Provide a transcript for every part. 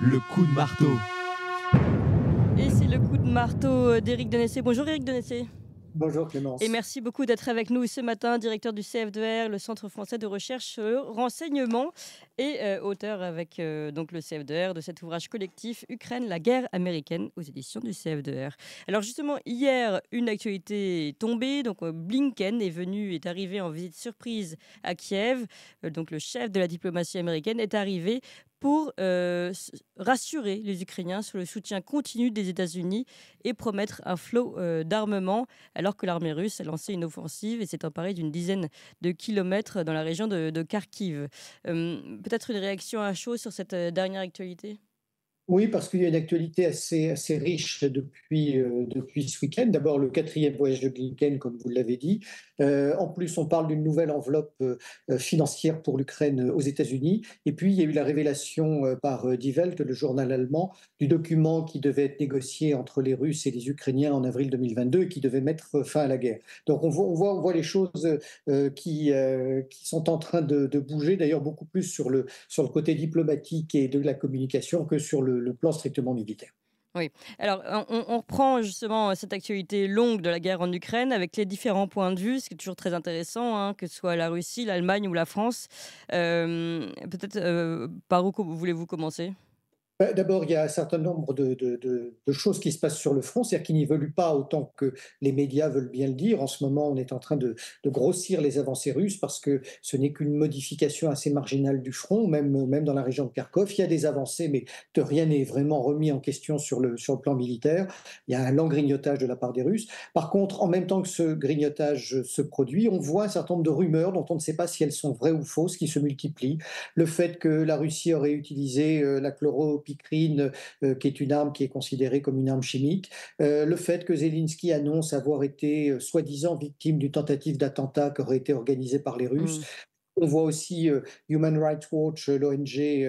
le coup de marteau. Et c'est le coup de marteau euh, d'Éric Denessé. Bonjour Éric Denessé. Bonjour Clémence. Et merci beaucoup d'être avec nous ce matin, directeur du cf 2 le Centre français de recherche euh, renseignement et euh, auteur avec donc le cf de cet ouvrage collectif Ukraine, la guerre américaine aux éditions du CF2R. Alors justement, hier, une actualité est tombée, donc Blinken est venu, est arrivé en visite surprise à Kiev, donc le chef de la diplomatie américaine est arrivé pour euh, rassurer les Ukrainiens sur le soutien continu des États-Unis et promettre un flot euh, d'armement, alors que l'armée russe a lancé une offensive et s'est emparée d'une dizaine de kilomètres dans la région de, Kharkiv. Hum, peut-être une réaction à chaud sur cette euh, dernière actualité oui, parce qu'il y a une actualité assez, assez riche depuis, euh, depuis ce week-end. D'abord, le quatrième voyage de Blinken, comme vous l'avez dit. Euh, en plus, on parle d'une nouvelle enveloppe euh, financière pour l'Ukraine aux États-Unis. Et puis, il y a eu la révélation par Die Welt, le journal allemand, du document qui devait être négocié entre les Russes et les Ukrainiens en avril 2022 et qui devait mettre fin à la guerre. Donc, on voit, on voit, les choses qui, qui sont en train de, de bouger, d'ailleurs beaucoup plus sur le, sur le côté diplomatique et de la communication que sur le le, plan strictement militaire. Oui. Alors, on, reprend justement cette actualité longue de la guerre en Ukraine avec les différents points de vue, ce qui est toujours très intéressant, hein, que ce soit la Russie, l'Allemagne ou la France. Euh, peut-être par euh, où voulez-vous commencer ben, d'abord, il y a un certain nombre de, choses qui se passent sur le front, c'est-à-dire qu'ils n'y évolue pas autant que les médias veulent bien le dire. En ce moment, on est en train de, grossir les avancées russes parce que ce n'est qu'une modification assez marginale du front, même, même dans la région de Kharkov. Il y a des avancées, mais rien n'est vraiment remis en question sur le, sur le plan militaire. Il y a un lent grignotage de la part des Russes. Par contre, en même temps que ce grignotage se produit, on voit un certain nombre de rumeurs dont on ne sait pas si elles sont vraies ou fausses qui se multiplient. Le fait que la Russie aurait utilisé euh, la chloro euh, qui est une arme qui est considérée comme une arme chimique. Euh, le fait que Zelensky annonce avoir été euh, soi-disant victime d'une tentative d'attentat qui aurait été organisée par les Russes. Mm. On voit aussi Human Rights Watch, l'ONG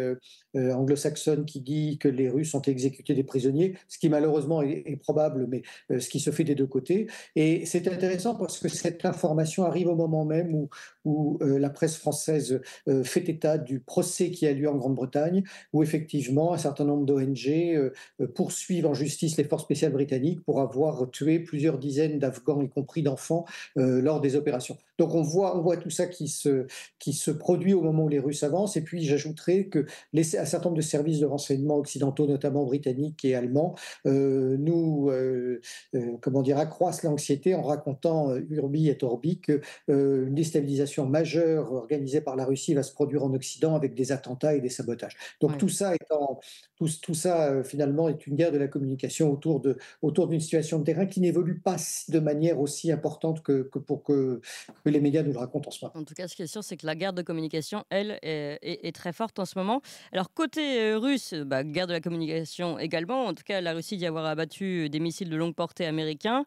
euh, anglo-saxonne qui dit que les Russes ont exécuté des prisonniers, ce qui malheureusement est, probable, mais euh, ce qui se fait des deux côtés. Et c'est intéressant parce que cette information arrive au moment même où, où euh, la presse française fait état du procès qui a lieu en Grande-Bretagne, où effectivement un certain nombre d'ONG poursuivent en justice les forces spéciales britanniques pour avoir tué plusieurs dizaines d'Afghans, y compris d'enfants, lors des opérations. Donc on voit, on voit tout ça qui se, qui se produit au moment où les Russes avancent. Et puis j'ajouterai que les un certain nombre de services de renseignement occidentaux, notamment britanniques et allemands, euh, nous euh, euh, comment dire, accroissent l'anxiété en racontant Urbi et Orbi qu'une déstabilisation majeure organisée par la Russie va se produire en Occident avec des attentats et des sabotages. Donc tout ça étant, tout, tout ça finalement est une guerre de la communication autour de autour d'une situation de terrain qui n'évolue pas de manière aussi importante que, pour que, les médias nous le racontent en ce moment. En tout cas, ce qui est sûr, c'est que la guerre de communication, elle, est, est très forte en ce moment. Alors côté euh, russe, bah, guerre de la communication également. En tout cas, la Russie d'y avoir abattu euh, des missiles de longue portée américains.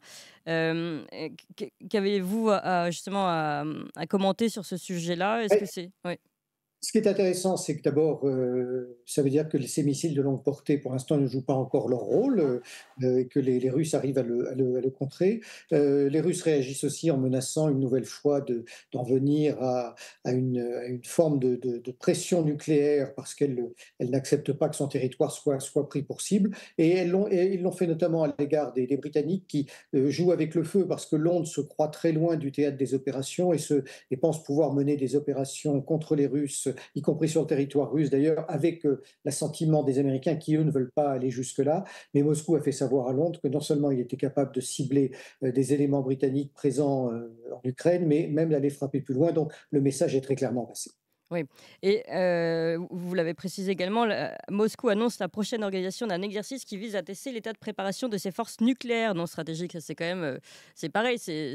Euh, qu'avez-vous justement à, commenter sur ce sujet-là Est-ce que c'est oui. Ce qui est intéressant, c'est que d'abord, euh, ça veut dire que ces missiles de longue portée, pour l'instant, ne jouent pas encore leur rôle euh, et que les, Russes arrivent à le, contrer. Euh, les Russes réagissent aussi en menaçant une nouvelle fois d'en venir à une, forme de, pression nucléaire parce qu'elles n'acceptent pas que son territoire soit, soit pris pour cible. Et, ils l'ont fait notamment à l'égard des, des, Britanniques qui jouent avec le feu parce que Londres se croit très loin du théâtre des opérations et, se, et pense pouvoir mener des opérations contre les Russes y compris sur le territoire russe d'ailleurs, avec euh, l'assentiment des Américains qui, eux, ne veulent pas aller jusque-là. Mais Moscou a fait savoir à Londres que non seulement il était capable de cibler euh, des éléments britanniques présents euh, en Ukraine, mais même d'aller frapper plus loin. Donc le message est très clairement passé. Oui, et vous l'avez précisé également, Moscou annonce la prochaine organisation d'un exercice qui vise à tester l'état de préparation de ses forces nucléaires non stratégiques. C'est quand même, c'est pareil. C'est,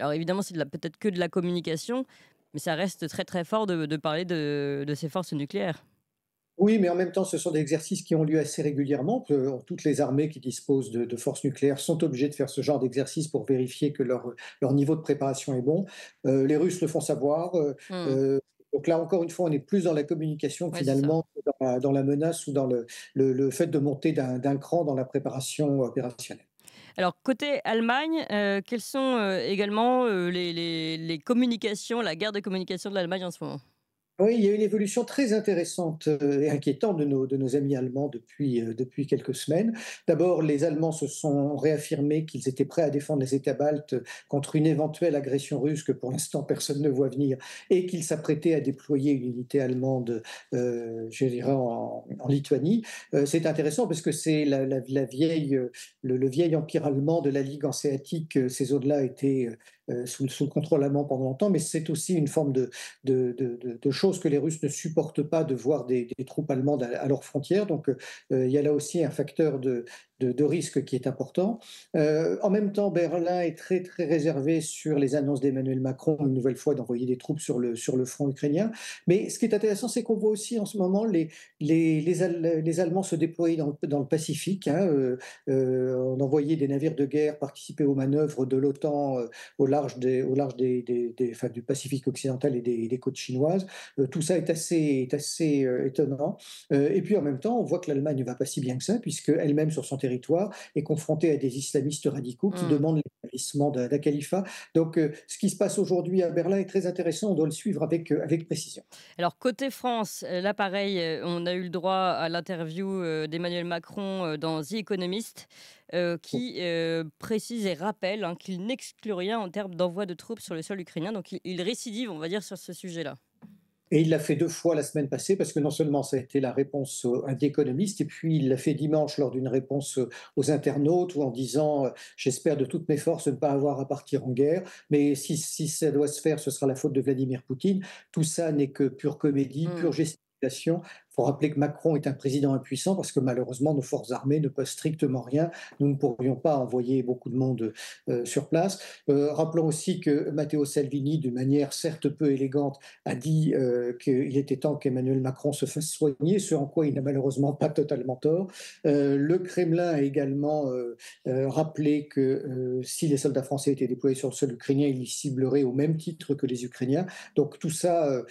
alors évidemment, c'est peut-être que de la communication, mais ça reste très très fort de, parler de, de, ces forces nucléaires. Oui, mais en même temps, ce sont des exercices qui ont lieu assez régulièrement. Toutes les armées qui disposent de, forces nucléaires sont obligées de faire ce genre d'exercice pour vérifier que leur, leur, niveau de préparation est bon. Euh, les Russes le font savoir. Euh, hmm. euh, donc là, encore une fois, on est plus dans la communication finalement dans la, menace ou dans le, le fait de monter d'un cran dans la préparation opérationnelle. Alors, côté Allemagne, euh, quelles sont euh, également euh, les, communications, la guerre de communication de l'Allemagne en ce moment oui, il y a une évolution très intéressante euh, et inquiétante de nos, de nos amis allemands depuis, euh, depuis quelques semaines. D'abord, les Allemands se sont réaffirmés qu'ils étaient prêts à défendre les États baltes contre une éventuelle agression russe que pour l'instant personne ne voit venir et qu'ils s'apprêtaient à déployer une unité allemande, euh, je dirais, en, Lituanie. c'est intéressant parce que c'est la, vieille, le, vieil empire allemand de la Ligue hanséatique. Ces zones-là étaient euh, sous, le contrôle allemand pendant longtemps, mais c'est aussi une forme de, de, chose que les Russes ne supportent pas de voir des, troupes allemandes à, à leurs frontières. Donc euh, il y a là aussi un facteur de, de, risque qui est important. Euh, en même temps, Berlin est très très réservé sur les annonces d'Emmanuel Macron, une nouvelle fois, d'envoyer des troupes sur le, sur le front ukrainien. Mais ce qui est intéressant, c'est qu'on voit aussi en ce moment les, les, les, les Allemands se déployer dans, dans le Pacifique. Hein, euh, euh, on envoyait des navires de guerre participer aux manœuvres de l'OTAN au large, des, au large des, des, des du Pacifique occidental et des, côtes chinoises. tout ça est assez, est assez étonnant. et puis en même temps, on voit que l'Allemagne ne va pas si bien que ça, puisque elle-même sur son territoire territoire est confronté à des islamistes radicaux qui mm. demandent l'établissement d'un califat. Donc, euh, ce qui se passe aujourd'hui à Berlin est très intéressant. On doit le suivre avec, euh, avec précision. Alors, côté France, euh, là, pareil, on a eu le droit à l'interview d'Emmanuel Macron dans The Economist. qui précise et rappelle hein, qu'il n'exclut rien en termes d'envoi de troupes sur le sol ukrainien. Donc il récidive, on va dire, sur ce sujet-là. Et il l'a fait deux fois la semaine passée parce que non seulement ça a été la réponse à euh, des et puis il l'a fait dimanche lors d'une réponse euh, aux internautes en disant euh, j'espère de toutes mes forces ne pas avoir à partir en guerre, mais si, ça doit se faire, ce sera la faute de Vladimir Poutine. Tout ça n'est que pure comédie, pure hmm. gestion faut rappeler que Macron est un président impuissant parce que malheureusement, nos forces armées ne peuvent strictement rien. Nous ne pourrions pas envoyer beaucoup de monde euh, sur place. Euh, rappelons aussi que Matteo Salvini, de manière certes peu élégante, a dit euh, qu'il était temps qu'Emmanuel Macron se fasse soigner, ce en quoi il n'a malheureusement pas totalement tort. le Kremlin a également rappelé que si les soldats français étaient déployés sur le sol ukrainien, ils cibleraient au même titre que les Ukrainiens. Donc tout ça,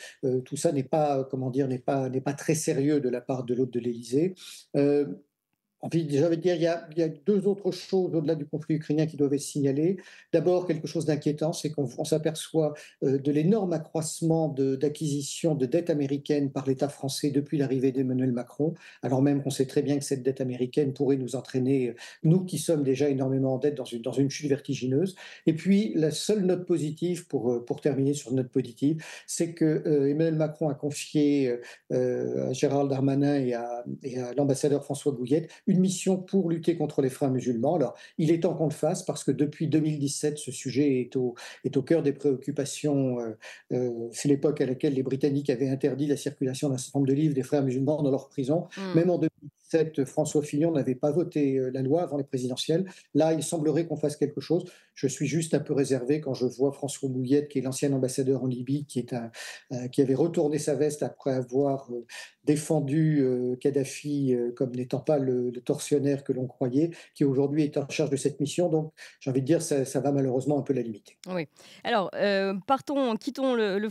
tout ça n'est pas, comment dire, n'est pas, n'est pas très certain sérieux de la part de l'hôte de l'Élysée. Euh, en fait, déjà, dire, il y, a, deux autres choses au-delà du conflit ukrainien qui doivent être signalées. D'abord, quelque chose d'inquiétant, c'est qu'on s'aperçoit euh, de l'énorme accroissement d'acquisition de, dettes dette américaine par l'État français depuis l'arrivée d'Emmanuel Macron, alors même qu'on sait très bien que cette dette américaine pourrait nous entraîner, euh, nous qui sommes déjà énormément en dette, dans une, chute vertigineuse. Et puis, la seule note positive, pour, euh, pour terminer sur une note positive, c'est que Emmanuel Macron a confié à Gérald Darmanin et à, à l'ambassadeur François Gouillette mission pour lutter contre les frères musulmans. Alors, il est temps qu'on le fasse parce que depuis 2017, ce sujet est au, est au cœur des préoccupations. Euh, euh, c'est l'époque à laquelle les Britanniques avaient interdit la circulation d'un certain nombre de livres des frères musulmans dans leur prison. Hmm. Même en 2017, François Fillon n'avait pas voté euh, la loi avant les présidentielles. Là, il semblerait qu'on fasse quelque chose. Je suis juste un peu réservé quand je vois François Bouillette, qui est l'ancien ambassadeur en Libye, qui, euh, avait retourné sa veste après avoir euh, défendu Kadhafi comme n'étant pas le, tortionnaire que l'on croyait, qui aujourd'hui est en charge de cette mission. Donc, j'ai envie de dire, ça, va malheureusement un peu la limiter. Oui. Alors, partons, quittons le,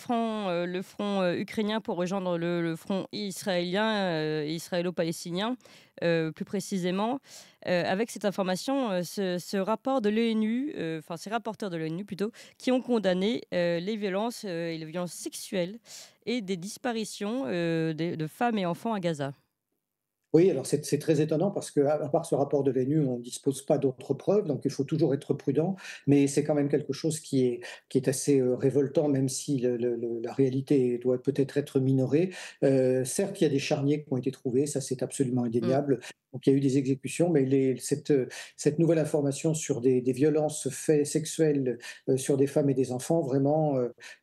front, ukrainien pour rejoindre le front israélien, israélo-palestinien. Euh, plus précisément. Euh, avec cette information, euh, ce, rapport de l'ONU, enfin ces rapporteurs de l'ONU plutôt, qui ont condamné les violences et les violences sexuelles et des disparitions de femmes et enfants à Gaza. Oui, alors c'est très étonnant parce que à part ce rapport de l'ENU, on ne dispose pas d'autres preuves, donc il faut toujours être prudent. Mais c'est quand même quelque chose qui est, assez euh, révoltant, même si la réalité doit peut-être être minorée. Euh, certes, il y a des charniers qui ont été trouvés, ça c'est absolument indéniable. Mmh. Donc il y a eu des exécutions, mais euh, cette, nouvelle information sur des, violences faites sexuelles euh, sur des femmes et des enfants vraiment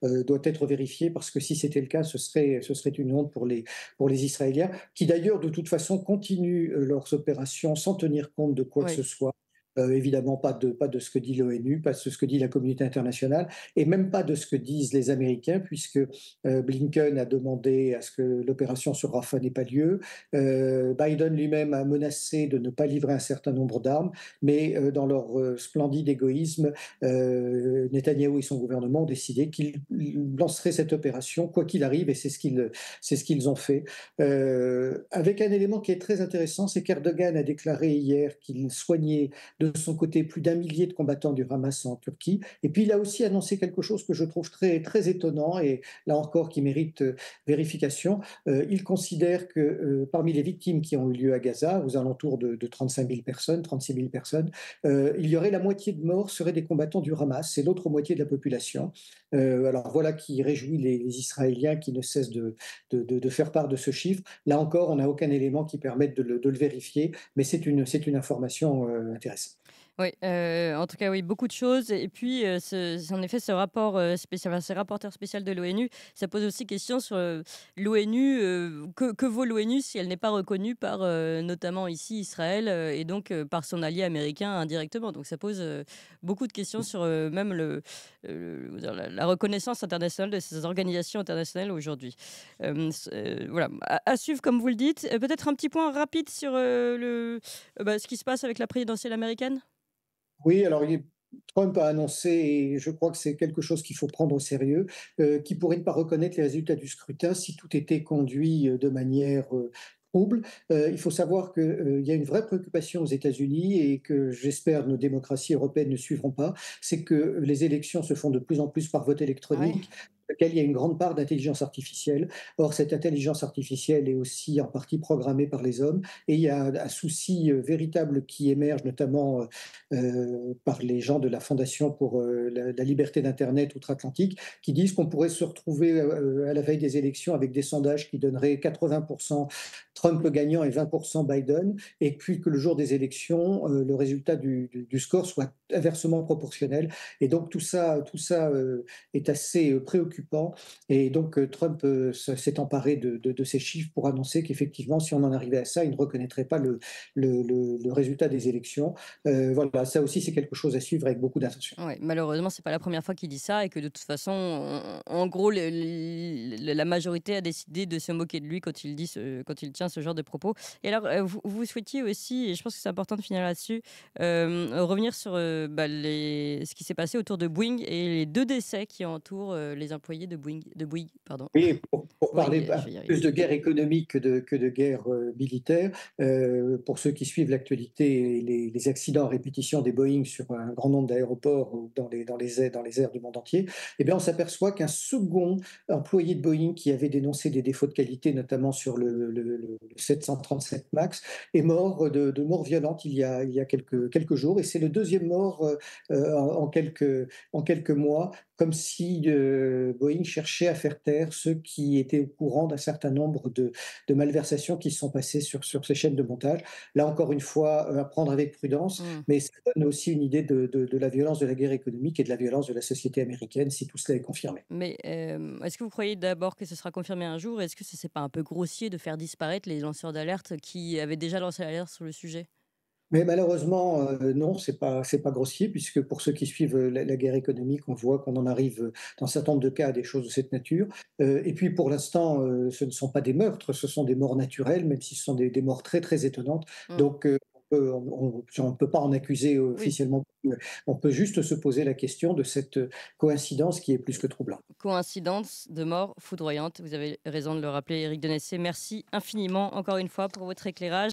euh, doit être vérifiée parce que si c'était le cas, ce serait, une honte pour les, Israéliens, qui d'ailleurs de toute façon continuent leurs opérations sans tenir compte de quoi que ce soit. Euh, évidemment pas de, pas de ce que dit l'ONU, pas de ce que dit la communauté internationale, et même pas de ce que disent les Américains, puisque euh, Blinken a demandé à ce que l'opération sur Rafah n'ait pas lieu. Euh, Biden lui-même a menacé de ne pas livrer un certain nombre d'armes, mais dans leur splendide égoïsme, Netanyahou et son gouvernement ont décidé qu'ils lanceraient cette opération, quoi qu'il arrive, et c'est ce qu'ils ce qu'ils ont fait. avec un élément qui est très intéressant, c'est qu'Erdogan a déclaré hier qu'il soignait de de son côté plus d'un millier de combattants du Hamas en Turquie. Et puis il a aussi annoncé quelque chose que je trouve très, très étonnant et là encore qui mérite euh, vérification. Euh, il considère que euh, parmi les victimes qui ont eu lieu à Gaza, aux alentours de, 35 000 personnes, 36 000 personnes, il y aurait la moitié de morts seraient des combattants du Hamas et l'autre moitié de la population. alors voilà qui réjouit les, Israéliens qui ne cessent de, faire part de ce chiffre. Là encore, on n'a aucun élément qui permette de le, vérifier, mais c'est une information intéressante. Oui, euh, en tout cas, oui, beaucoup de choses. Et puis, euh, en effet, ce rapport, euh, spécial, ce rapporteur spécial de l'ONU, ça pose aussi question sur l'ONU. Que, vaut l'ONU si elle n'est pas reconnue par, notamment ici, Israël, et donc par son allié américain indirectement Donc, ça pose beaucoup de questions sur même la, reconnaissance internationale de ces organisations internationales aujourd'hui. voilà, à, suivre, comme vous le dites. Peut-être un petit point rapide sur le, bah, ce qui se passe avec la présidentielle américaine oui, alors il Trump a annoncé, et je crois que c'est quelque chose qu'il faut prendre au sérieux, euh, qu'il pourrait ne pas reconnaître les résultats du scrutin si tout était conduit euh, de manière euh, trouble. Euh, il faut savoir qu'il y a une vraie préoccupation aux États-Unis et que j'espère nos démocraties européennes ne suivront pas, c'est que les élections se font de plus en plus par vote électronique lequel il y a une grande part d'intelligence artificielle. Or, cette intelligence artificielle est aussi en partie programmée par les hommes, et il y a un, souci euh, véritable qui émerge, notamment euh, euh, par les gens de la Fondation pour la, liberté d'Internet outre-Atlantique, qui disent qu'on pourrait se retrouver à la veille des élections avec des sondages qui donneraient 80% Trump gagnant et 20% Biden, et puis que le jour des élections, le résultat du, score soit inversement proportionnel. Et donc tout ça, tout ça est assez préoccupant et donc euh, Trump euh, s'est emparé de, ces chiffres pour annoncer qu'effectivement, si on en arrivait à ça, il ne reconnaîtrait pas le, le, résultat des élections. Euh, voilà, ça aussi, c'est quelque chose à suivre avec beaucoup d'attention. Ouais, malheureusement, c'est pas la première fois qu'il dit ça et que de toute façon, en gros, la majorité a décidé de se moquer de lui quand il, dit quand il tient ce genre de propos. Et alors, vous, souhaitiez aussi, et je pense que c'est important de finir là-dessus, revenir sur bah, ce qui s'est passé autour de Boeing et les deux décès qui entourent les impôts de De pardon. Oui, pour, parler plus de guerre économique que de, que de guerre euh, militaire, euh, pour ceux qui suivent l'actualité, les, les, accidents à répétition des Boeing sur un grand nombre d'aéroports ou dans les, dans, les airs, dans les airs du monde entier, eh bien on s'aperçoit qu'un second employé de Boeing qui avait dénoncé des défauts de qualité, notamment sur le, 737 MAX, est mort de, mort violente il y a, il quelques, quelques jours. Et c'est le deuxième mort euh, en, quelques, en quelques mois comme si euh, Boeing cherchait à faire taire ceux qui étaient au courant d'un certain nombre de, malversations qui se sont passées sur, ces chaînes de montage. Là, encore une fois, euh, à prendre avec prudence, mm. mais ça donne aussi une idée de, la violence de la guerre économique et de la violence de la société américaine si tout cela est confirmé. Mais euh, est-ce que vous croyez d'abord que ce sera confirmé un jour Est-ce que ce n'est pas un peu grossier de faire disparaître les lanceurs d'alerte qui avaient déjà lancé l'alerte sur le sujet mais malheureusement, euh, non, c'est pas c'est pas grossier puisque pour ceux qui suivent euh, la, guerre économique, on voit qu'on en arrive euh, dans un certain nombre de cas à des choses de cette nature. et puis pour l'instant, ce ne sont pas des meurtres, ce sont des morts naturelles, même si ce sont des, morts très très étonnantes. Mm. Donc on ne peut pas en accuser officiellement. On peut juste se poser la question de cette coïncidence qui est plus que troublante. Coïncidence de mort foudroyante. Vous avez raison de le rappeler, Éric Denessé. Merci infiniment, encore une fois, pour votre éclairage.